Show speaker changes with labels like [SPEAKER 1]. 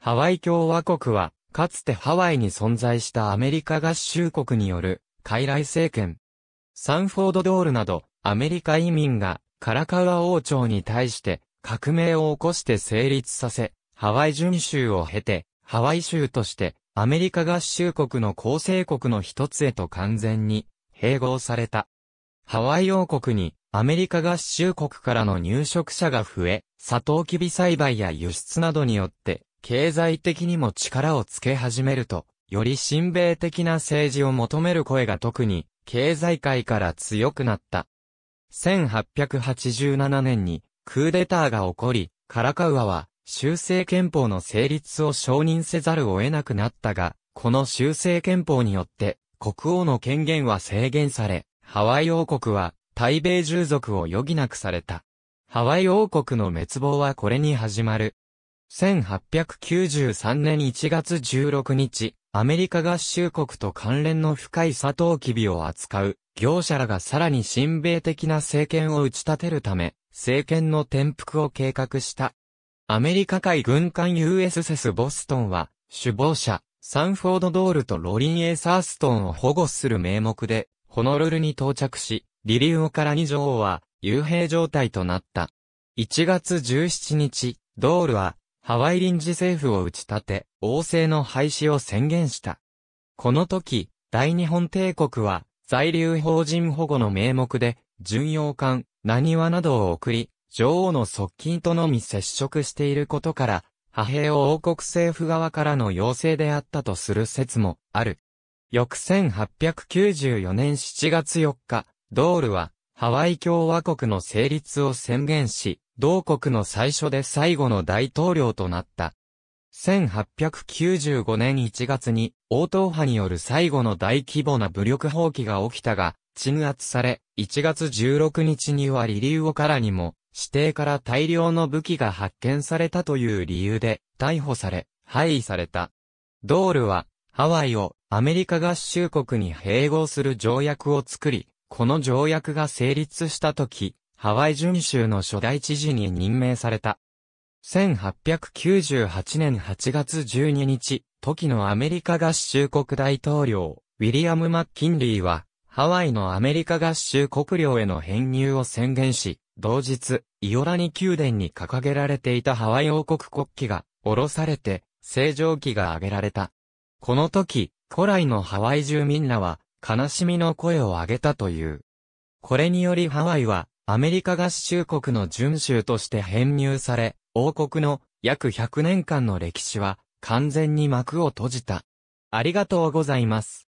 [SPEAKER 1] ハワイ共和国は、かつてハワイに存在したアメリカ合衆国による、傀儡政権。サンフォードドールなど、アメリカ移民が、カラカウア王朝に対して、革命を起こして成立させ、ハワイ準州を経て、ハワイ州として、アメリカ合衆国の構成国の一つへと完全に、併合された。ハワイ王国に、アメリカ合衆国からの入植者が増え、サトウキビ栽培や輸出などによって、経済的にも力をつけ始めると、より親米的な政治を求める声が特に、経済界から強くなった。1887年に、クーデターが起こり、カラカウアは、修正憲法の成立を承認せざるを得なくなったが、この修正憲法によって、国王の権限は制限され、ハワイ王国は、対米従属を余儀なくされた。ハワイ王国の滅亡はこれに始まる。1893年1月16日、アメリカ合衆国と関連の深いサトウキビを扱う業者らがさらに親米的な政権を打ち立てるため、政権の転覆を計画した。アメリカ海軍艦 US s ボストンは、首謀者、サンフォード・ドールとロリン・エーサーストンを保護する名目で、ホノルルに到着し、リリウオから2女王は、幽閉状態となった。1月17日、ドールは、ハワイ臨時政府を打ち立て、王政の廃止を宣言した。この時、大日本帝国は、在留邦人保護の名目で、巡洋艦、何話などを送り、女王の側近とのみ接触していることから、派兵を王国政府側からの要請であったとする説もある。翌1894年7月4日、ドールはハワイ共和国の成立を宣言し、同国の最初で最後の大統領となった。1895年1月に、王答派による最後の大規模な武力放棄が起きたが、鎮圧され、1月16日にはリリウオからにも、指定から大量の武器が発見されたという理由で、逮捕され、廃位された。ドールは、ハワイをアメリカ合衆国に併合する条約を作り、この条約が成立した時、ハワイ準州の初代知事に任命された。1898年8月12日、時のアメリカ合衆国大統領、ウィリアム・マッキンリーは、ハワイのアメリカ合衆国領への編入を宣言し、同日、イオラニ宮殿に掲げられていたハワイ王国国旗が下ろされて、正常旗が挙げられた。この時、古来のハワイ住民らは、悲しみの声を上げたという。これによりハワイは、アメリカ合衆国の準州として編入され、王国の約100年間の歴史は完全に幕を閉じた。ありがとうございます。